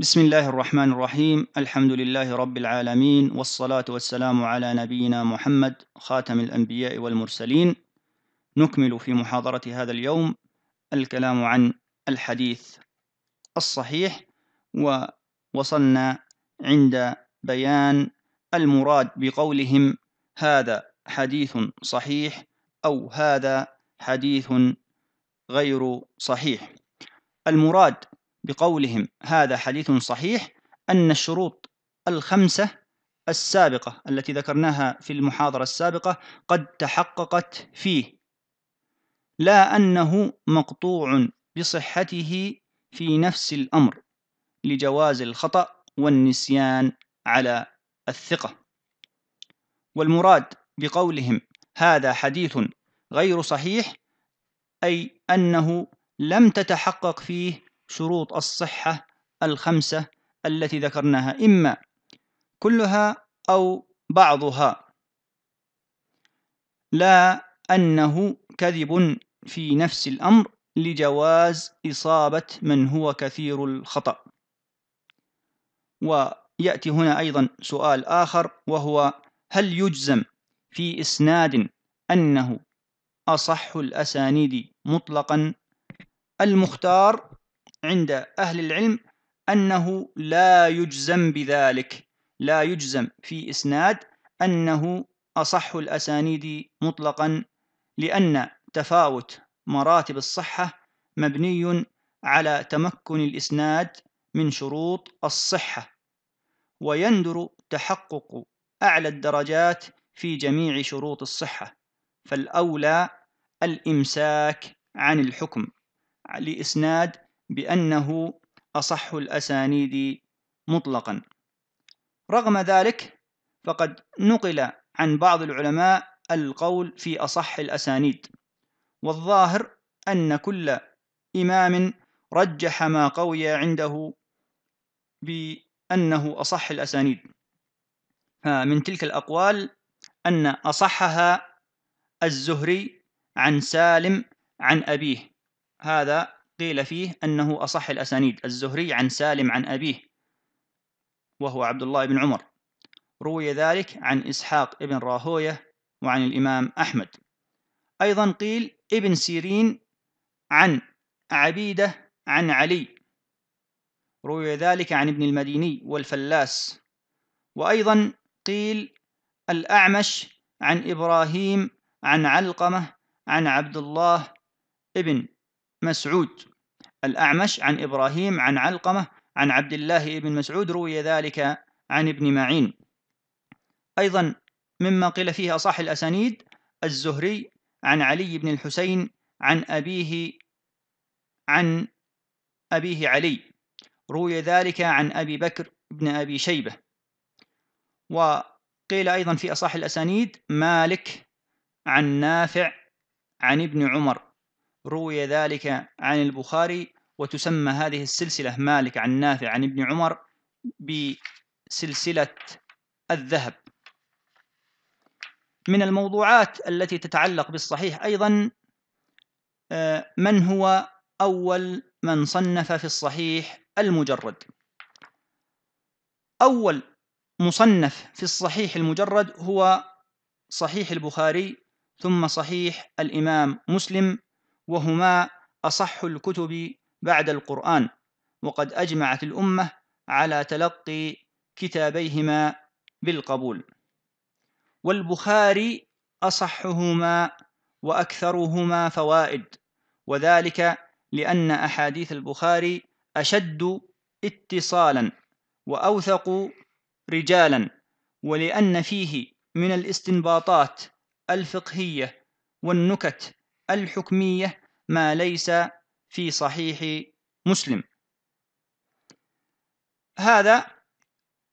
بسم الله الرحمن الرحيم الحمد لله رب العالمين والصلاة والسلام على نبينا محمد خاتم الأنبياء والمرسلين نكمل في محاضرة هذا اليوم الكلام عن الحديث الصحيح ووصلنا عند بيان المراد بقولهم هذا حديث صحيح أو هذا حديث غير صحيح المراد بقولهم هذا حديث صحيح أن الشروط الخمسة السابقة التي ذكرناها في المحاضرة السابقة قد تحققت فيه لا أنه مقطوع بصحته في نفس الأمر لجواز الخطأ والنسيان على الثقة والمراد بقولهم هذا حديث غير صحيح أي أنه لم تتحقق فيه شروط الصحة الخمسة التي ذكرناها إما كلها أو بعضها لا أنه كذب في نفس الأمر لجواز إصابة من هو كثير الخطأ ويأتي هنا أيضا سؤال آخر وهو هل يجزم في إسناد أنه أصح الأسانيد مطلقا المختار عند أهل العلم أنه لا يجزم بذلك لا يجزم في إسناد أنه أصح الأسانيد مطلقا لأن تفاوت مراتب الصحة مبني على تمكن الإسناد من شروط الصحة ويندر تحقق أعلى الدرجات في جميع شروط الصحة فالأولى الإمساك عن الحكم لإسناد بأنه أصح الأسانيد مطلقا رغم ذلك فقد نقل عن بعض العلماء القول في أصح الأسانيد والظاهر أن كل إمام رجح ما قوي عنده بأنه أصح الأسانيد فمن تلك الأقوال أن أصحها الزهري عن سالم عن أبيه هذا قيل فيه أنه أصح الأسانيد الزهري عن سالم عن أبيه وهو عبد الله بن عمر روي ذلك عن إسحاق بن راهوية وعن الإمام أحمد أيضا قيل ابن سيرين عن عبيدة عن علي روي ذلك عن ابن المديني والفلاس وأيضا قيل الأعمش عن إبراهيم عن علقمة عن عبد الله ابن مسعود الأعمش عن إبراهيم عن علقمة عن عبد الله بن مسعود روي ذلك عن ابن معين أيضا مما قيل فيه أصح الأسانيد الزهري عن علي بن الحسين عن أبيه عن أبيه علي روي ذلك عن أبي بكر بن أبي شيبة وقيل أيضا في أصح الأسانيد مالك عن نافع عن ابن عمر روي ذلك عن البخاري وتسمى هذه السلسلة مالك عن نافع عن ابن عمر بسلسلة الذهب من الموضوعات التي تتعلق بالصحيح أيضا آه، من هو أول من صنف في الصحيح المجرد أول مصنف في الصحيح المجرد هو صحيح البخاري ثم صحيح الإمام مسلم وهما أصح الكتب بعد القرآن وقد أجمعت الأمة على تلقي كتابيهما بالقبول والبخاري أصحهما وأكثرهما فوائد وذلك لأن أحاديث البخاري أشد اتصالا وأوثق رجالا ولأن فيه من الاستنباطات الفقهية والنكت الحكمية ما ليس في صحيح مسلم هذا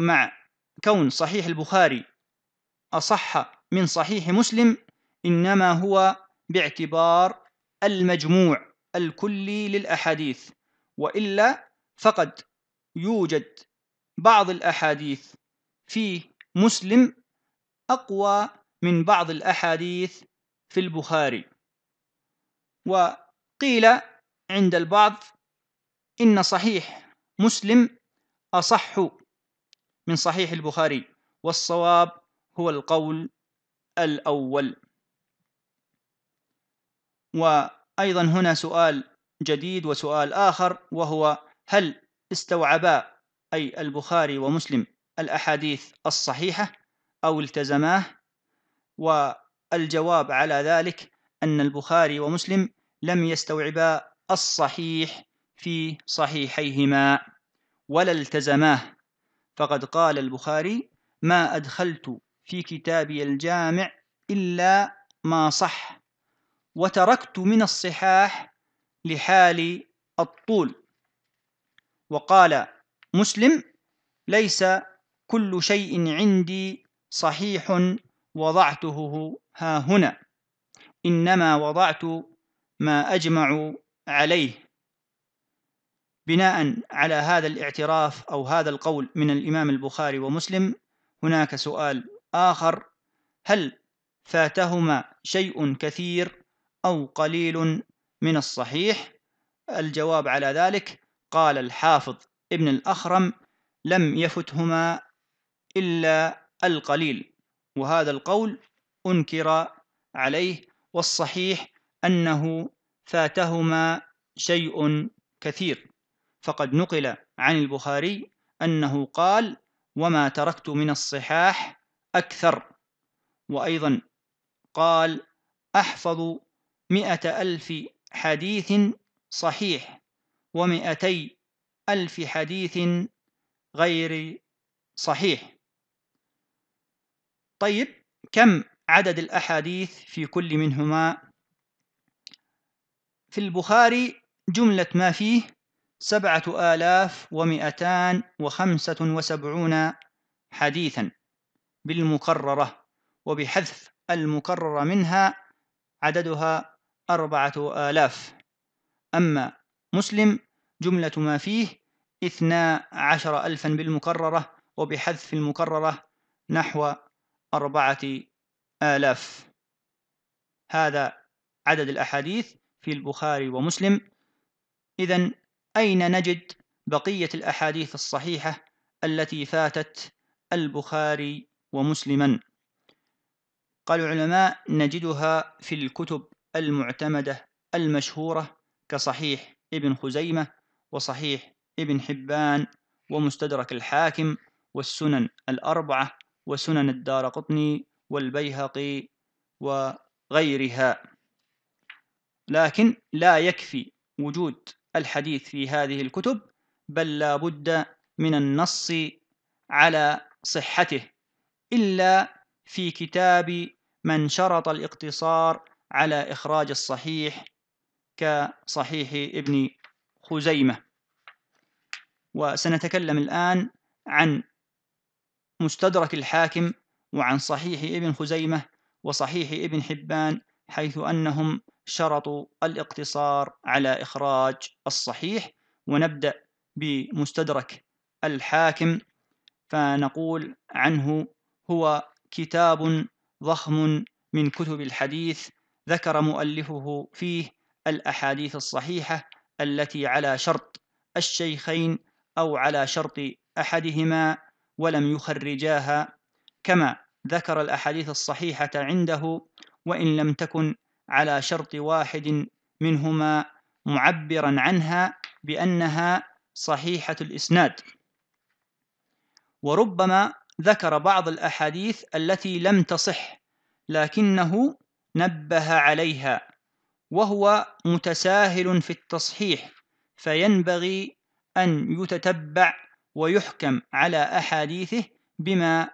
مع كون صحيح البخاري أصح من صحيح مسلم إنما هو باعتبار المجموع الكلي للأحاديث وإلا فقد يوجد بعض الأحاديث في مسلم أقوى من بعض الأحاديث في البخاري وقيل عند البعض إن صحيح مسلم أصح من صحيح البخاري والصواب هو القول الأول وأيضا هنا سؤال جديد وسؤال آخر وهو هل استوعبا أي البخاري ومسلم الأحاديث الصحيحة أو التزماه والجواب على ذلك أن البخاري ومسلم لم يستوعبا الصحيح في صحيحيهما ولا التزماه فقد قال البخاري ما أدخلت في كتابي الجامع إلا ما صح وتركت من الصحاح لحال الطول وقال مسلم ليس كل شيء عندي صحيح وضعته ها هنا إنما وضعت ما أجمع عليه بناء على هذا الاعتراف أو هذا القول من الإمام البخاري ومسلم هناك سؤال آخر هل فاتهما شيء كثير أو قليل من الصحيح الجواب على ذلك قال الحافظ ابن الأخرم لم يفتهما إلا القليل وهذا القول أنكر عليه والصحيح أنه فاتهما شيء كثير فقد نقل عن البخاري أنه قال وما تركت من الصحاح أكثر وأيضا قال أحفظ مئة ألف حديث صحيح ومئتي ألف حديث غير صحيح طيب كم عدد الأحاديث في كل منهما في البخاري جملة ما فيه سبعة آلاف ومئتان وخمسة وسبعون حديثا بالمقررة وبحذف المقررة منها عددها أربعة آلاف أما مسلم جملة ما فيه إثنا عشر ألفا بالمقررة وبحذف المقررة نحو أربعة آلاف هذا عدد الأحاديث في البخاري ومسلم إذا أين نجد بقية الأحاديث الصحيحة التي فاتت البخاري ومسلما قال العلماء نجدها في الكتب المعتمدة المشهورة كصحيح ابن خزيمة وصحيح ابن حبان ومستدرك الحاكم والسنن الأربعة وسنن الدار قطني والبيهقي وغيرها لكن لا يكفي وجود الحديث في هذه الكتب بل لا بد من النص على صحته إلا في كتاب من شرط الاقتصار على إخراج الصحيح كصحيح ابن خزيمة وسنتكلم الآن عن مستدرك الحاكم وعن صحيح ابن خزيمة وصحيح ابن حبان حيث أنهم شرطوا الاقتصار على إخراج الصحيح ونبدأ بمستدرك الحاكم فنقول عنه هو كتاب ضخم من كتب الحديث ذكر مؤلفه فيه الأحاديث الصحيحة التي على شرط الشيخين أو على شرط أحدهما ولم يخرجاها كما ذكر الأحاديث الصحيحة عنده وإن لم تكن على شرط واحد منهما معبرا عنها بأنها صحيحة الإسناد وربما ذكر بعض الأحاديث التي لم تصح لكنه نبه عليها وهو متساهل في التصحيح فينبغي أن يتتبع ويحكم على أحاديثه بما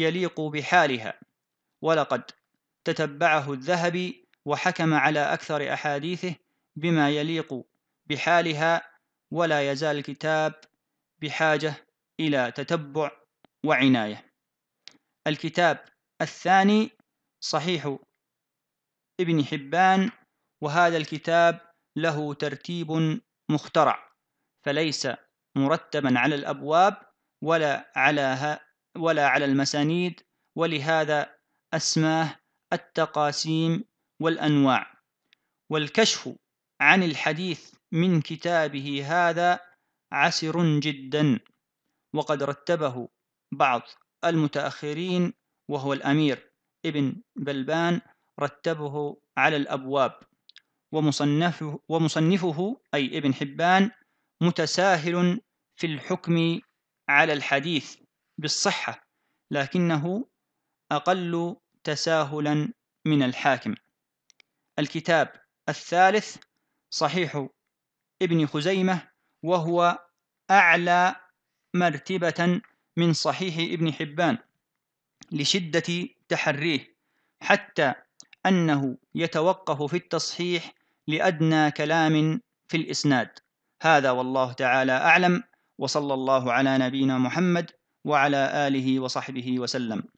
يليق بحالها ولقد تتبعه الذهبي وحكم على أكثر أحاديثه بما يليق بحالها ولا يزال الكتاب بحاجة إلى تتبع وعناية الكتاب الثاني صحيح ابن حبان وهذا الكتاب له ترتيب مخترع فليس مرتبا على الأبواب ولا على ولا على المسانيد ولهذا أسماه التقاسيم والأنواع والكشف عن الحديث من كتابه هذا عسر جدا وقد رتبه بعض المتأخرين وهو الأمير ابن بلبان رتبه على الأبواب ومصنفه, ومصنفه أي ابن حبان متساهل في الحكم على الحديث بالصحة لكنه أقل تساهلا من الحاكم الكتاب الثالث صحيح ابن خزيمة وهو أعلى مرتبة من صحيح ابن حبان لشدة تحريه حتى أنه يتوقف في التصحيح لأدنى كلام في الإسناد هذا والله تعالى أعلم وصلى الله على نبينا محمد وعلى اله وصحبه وسلم